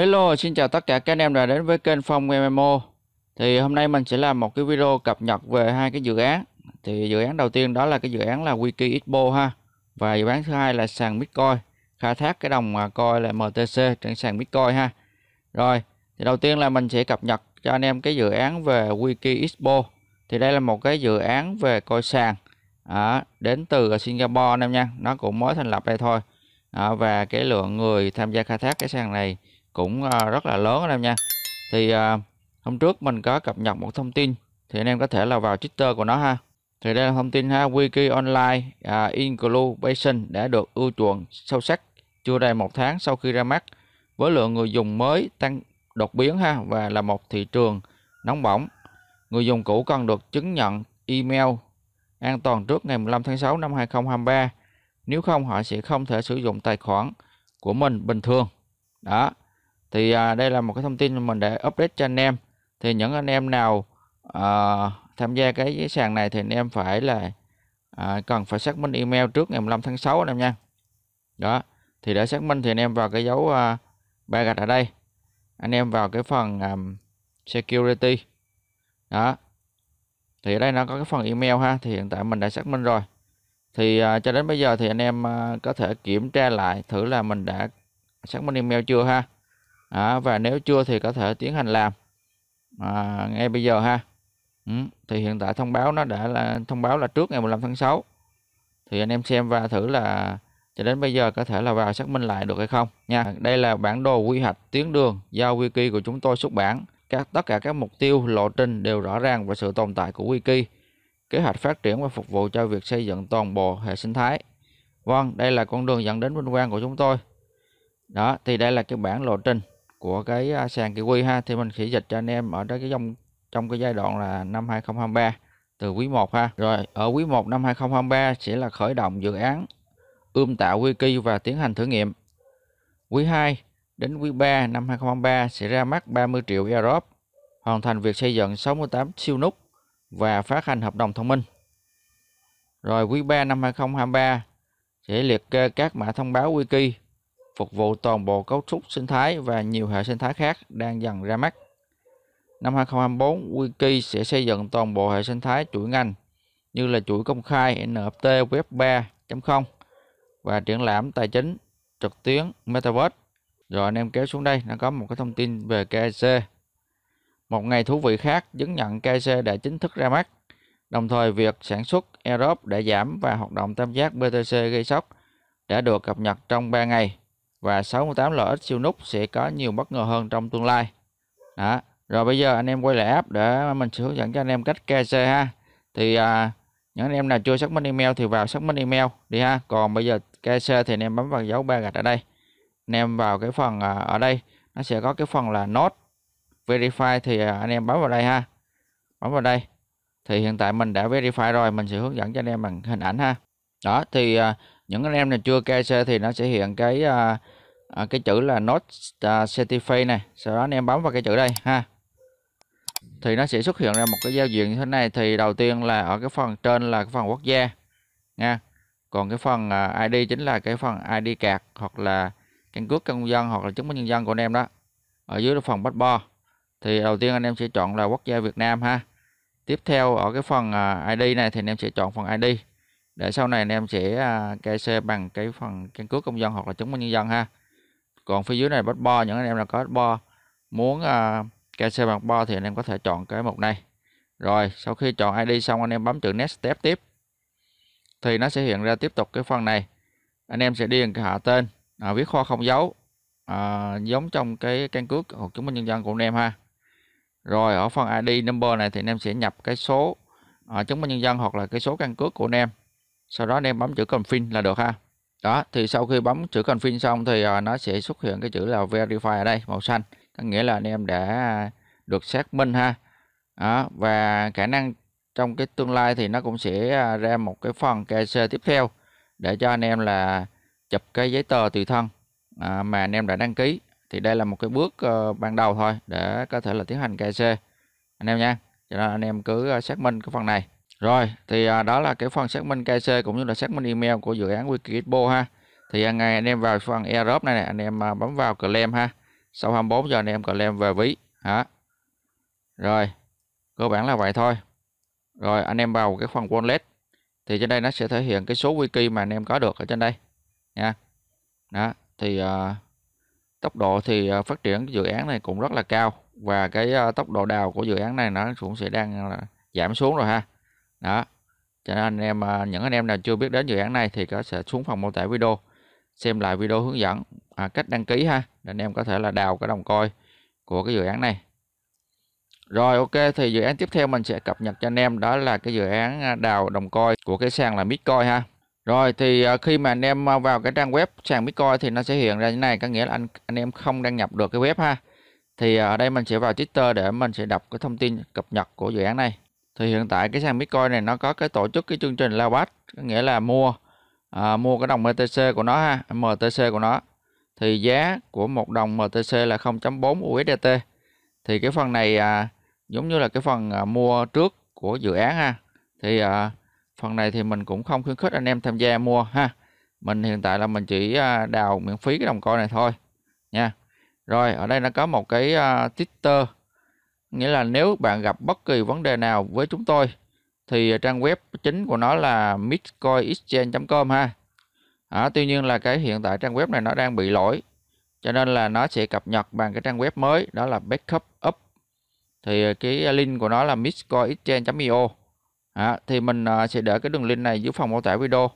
Hello, xin chào tất cả các anh em đã đến với kênh Phong MMO. Thì hôm nay mình sẽ làm một cái video cập nhật về hai cái dự án. Thì dự án đầu tiên đó là cái dự án là Wiki Expo ha. Và dự án thứ hai là sàn Bitcoin, khai thác cái đồng mà coi là MTC trên sàn Bitcoin ha. Rồi, thì đầu tiên là mình sẽ cập nhật cho anh em cái dự án về Wiki Expo. Thì đây là một cái dự án về coi sàn à, đến từ Singapore anh em nha. Nó cũng mới thành lập đây thôi. À, và cái lượng người tham gia khai thác cái sàn này cũng ờ, rất là lớn anh em nha thì ờ, hôm trước mình có cập nhật một thông tin thì anh em có thể là vào Twitter của nó ha thì đây là thông tin ha wiki online à, incubation đã được ưu chuộng sâu sắc chưa đầy một tháng sau khi ra mắt với lượng người dùng mới tăng đột biến ha và là một thị trường nóng bỏng người dùng cũ cần được chứng nhận email an toàn trước ngày 15 tháng 6 năm 2023 nếu không họ sẽ không thể sử dụng tài khoản của mình bình thường đó thì à, đây là một cái thông tin mình để update cho anh em thì những anh em nào à, tham gia cái, cái sàn này thì anh em phải là à, cần phải xác minh email trước ngày 15 tháng 6 anh em nha đó thì để xác minh thì anh em vào cái dấu à, ba gạch ở đây anh em vào cái phần um, security đó thì ở đây nó có cái phần email ha thì hiện tại mình đã xác minh rồi thì uh, cho đến bây giờ thì anh em uh, có thể kiểm tra lại thử là mình đã xác minh email chưa ha à, và nếu chưa thì có thể tiến hành làm à, ngay bây giờ ha ừ, thì hiện tại thông báo nó đã là thông báo là trước ngày 15 tháng 6 thì anh em xem và thử là cho đến bây giờ có thể là vào xác minh lại được hay không nha đây là bản đồ quy hoạch tuyến đường do wiki của chúng tôi xuất bản các tất cả các mục tiêu lộ trình đều rõ ràng và sự tồn tại của wiki kế hoạch phát triển và phục vụ cho việc xây dựng toàn bộ hệ sinh thái vâng đây là con đường dẫn đến vinh quang của chúng tôi đó thì đây là cái bản lộ trình của cái sàn kỳ quy ha thì mình sẽ dịch cho anh em ở đó cái dòng trong cái giai đoạn là năm 2023 từ quý 1 ha. Rồi ở quý 1 năm 2023 sẽ là khởi động dự án ươm tạo wiki và tiến hành thử nghiệm. Quý 2 đến quý 3 năm 2023 sẽ ra mắt 30 triệu Europe, hoàn thành việc xây dựng 68 siêu nút và phát hành hợp đồng thông minh. Rồi quý 3 năm 2023 sẽ liệt kê các mã thông báo wiki phục vụ toàn bộ cấu trúc sinh thái và nhiều hệ sinh thái khác đang dần ra mắt. Năm 2024, Wiki sẽ xây dựng toàn bộ hệ sinh thái chuỗi ngành như là chuỗi công khai NFT Web 3.0 và triển lãm tài chính trực tuyến Metaverse. Rồi anh em kéo xuống đây, nó có một cái thông tin về KIC. Một ngày thú vị khác, chứng nhận KIC đã chính thức ra mắt. Đồng thời, việc sản xuất Europe đã giảm và hoạt động tam giác BTC gây sốc đã được cập nhật trong 3 ngày và 68 LX siêu nút sẽ có nhiều bất ngờ hơn trong tương lai đó rồi bây giờ anh em quay lại app để mình sẽ hướng dẫn cho anh em cách KC ha thì à, những anh em nào chưa xác minh email thì vào xác minh email đi ha còn bây giờ KC thì anh em bấm vào dấu ba gạch ở đây anh em vào cái phần à, ở đây nó sẽ có cái phần là nốt verify thì à, anh em bấm vào đây ha bấm vào đây thì hiện tại mình đã verify rồi mình sẽ hướng dẫn cho anh em bằng hình ảnh ha đó thì à, những anh em này chưa KC thì nó sẽ hiện cái à, à cái chữ là Not à, Certified này sau đó anh em bấm vào cái chữ đây ha thì nó sẽ xuất hiện ra một cái giao diện như thế này thì đầu tiên là ở cái phần trên là cái phần quốc gia nha còn cái phần à, ID chính là cái phần ID card hoặc là căn cước công dân hoặc là chứng minh nhân dân của anh em đó ở dưới là phần passport thì đầu tiên anh em sẽ chọn là quốc gia Việt Nam ha tiếp theo ở cái phần à, ID này thì anh em sẽ chọn phần ID để sau này anh em sẽ à, kê xe bằng cái phần căn cước công dân hoặc là chứng minh nhân dân ha còn phía dưới này bắt bo những anh em là có bo muốn à, kê xe bằng bo thì anh em có thể chọn cái mục này rồi sau khi chọn ID xong anh em bấm chữ next step tiếp thì nó sẽ hiện ra tiếp tục cái phần này anh em sẽ điền cái hạ tên à, viết kho không dấu à, giống trong cái căn cước hoặc chứng minh nhân dân của anh em ha rồi ở phần ID number này thì anh em sẽ nhập cái số à, chứng minh nhân dân hoặc là cái số căn cước của anh em sau đó anh em bấm chữ confirm là được ha đó thì sau khi bấm chữ confirm xong thì à, nó sẽ xuất hiện cái chữ là verify ở đây màu xanh có nghĩa là anh em đã được xác minh ha đó, và khả năng trong cái tương lai thì nó cũng sẽ à, ra một cái phần KC tiếp theo để cho anh em là chụp cái giấy tờ tùy thân à, mà anh em đã đăng ký thì đây là một cái bước ờ, ban đầu thôi để có thể là tiến hành KC anh em nha cho nên anh em cứ ờ, xác minh cái phần này rồi, thì à, đó là cái phần xác minh KC cũng như là xác minh email của dự án Wikidbo ha. Thì hàng ngày anh em vào phần Europe này nè, anh em à, bấm vào claim ha. Sau 24 giờ anh em claim về ví hả. Rồi, cơ bản là vậy thôi. Rồi, anh em vào cái phần wallet. Thì trên đây nó sẽ thể hiện cái số wiki mà anh em có được ở trên đây nha. Đó, thì à, tốc độ thì à, phát triển dự án này cũng rất là cao và cái à, tốc độ đào của dự án này nó cũng sẽ đang là giảm xuống rồi ha đó cho nên anh em à, những anh em nào chưa biết đến dự án này thì có sẽ xuống phòng mô tả video xem lại video hướng dẫn à, cách đăng ký ha để anh em có thể là đào cái đồng coi của cái dự án này rồi ok thì dự án tiếp theo mình sẽ cập nhật cho anh em đó là cái dự án à, đào đồng coi của cái sàn là Bitcoin ha rồi thì à, khi mà anh em vào cái trang web sàn Bitcoin thì nó sẽ hiện ra như này có nghĩa là anh anh em không đăng nhập được cái web ha thì ở đây mình sẽ vào Twitter để mình sẽ đọc cái thông tin cập nhật của dự án này thì hiện tại cái sàn Bitcoin này nó có cái tổ chức cái chương trình lao có nghĩa là mua à, mua cái đồng BTC của nó ha MTC của nó thì giá của một đồng MTC là 0.4 USDT thì cái phần này à, giống như là cái phần à, mua trước của dự án ha thì à, phần này thì mình cũng không khuyến khích anh em tham gia mua ha mình hiện tại là mình chỉ à, đào miễn phí cái đồng coin này thôi nha rồi ở đây nó có một cái à, Twitter nghĩa là nếu bạn gặp bất kỳ vấn đề nào với chúng tôi thì trang web chính của nó là bitcoinexchange.com ha à, tuy nhiên là cái hiện tại trang web này nó đang bị lỗi cho nên là nó sẽ cập nhật bằng cái trang web mới đó là backup up thì cái link của nó là bitcoinexchange.io à, thì mình à, sẽ để cái đường link này dưới phần mô tả video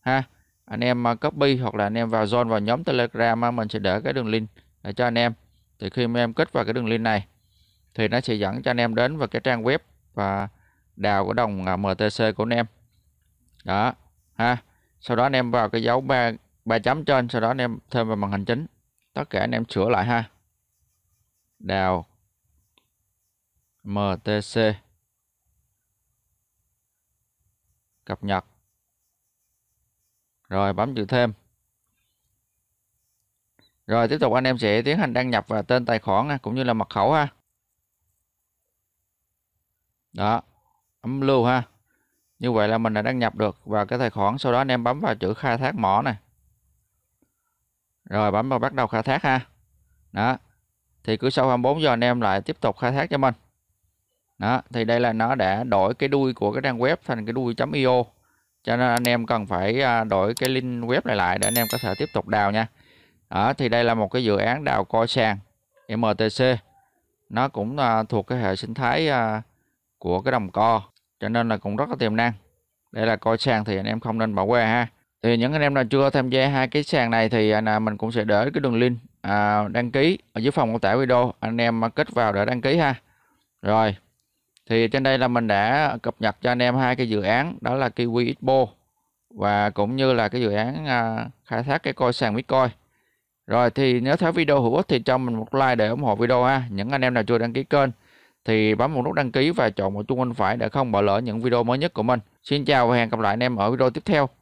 ha anh em à, copy hoặc là anh em vào join vào nhóm telegram mình sẽ để cái đường link để cho anh em thì khi mà em kết vào cái đường link này thì nó sẽ dẫn cho anh em đến vào cái trang web và đào cái đồng à, MTC của anh em đó ha sau đó anh em vào cái dấu ba ba chấm trên sau đó anh em thêm vào màn hình chính tất cả anh em sửa lại ha đào MTC cập nhật rồi bấm chữ thêm rồi tiếp tục anh em sẽ tiến hành đăng nhập vào tên tài khoản cũng như là mật khẩu ha đó ấm lưu ha như vậy là mình đã đăng nhập được vào cái tài khoản sau đó anh em bấm vào chữ khai thác mỏ này rồi bấm vào bắt đầu khai thác ha đó thì cứ sau 24 giờ anh em lại tiếp tục khai thác cho mình đó thì đây là nó đã đổi cái đuôi của cái trang web thành cái đuôi .io cho nên anh em cần phải à, đổi cái link web này lại để anh em có thể tiếp tục đào nha đó thì đây là một cái dự án đào coi sàn MTC nó cũng à, thuộc cái hệ sinh thái à, của cái đồng co cho nên là cũng rất là tiềm năng đây là coi sàn thì anh em không nên bỏ qua ha thì những anh em nào chưa tham gia hai cái sàn này thì à, là mình cũng sẽ để cái đường link à, đăng ký ở dưới phòng mô tả video anh em kết vào để đăng ký ha rồi thì trên đây là mình đã cập nhật cho anh em hai cái dự án đó là Kiwi Expo và cũng như là cái dự án à, khai thác cái coi sàn Bitcoin rồi thì nếu thấy video hữu ích thì cho mình một like để ủng hộ video ha những anh em nào chưa đăng ký kênh thì bấm một nút đăng ký và chọn một chuông bên phải để không bỏ lỡ những video mới nhất của mình. Xin chào và hẹn gặp lại anh em ở video tiếp theo.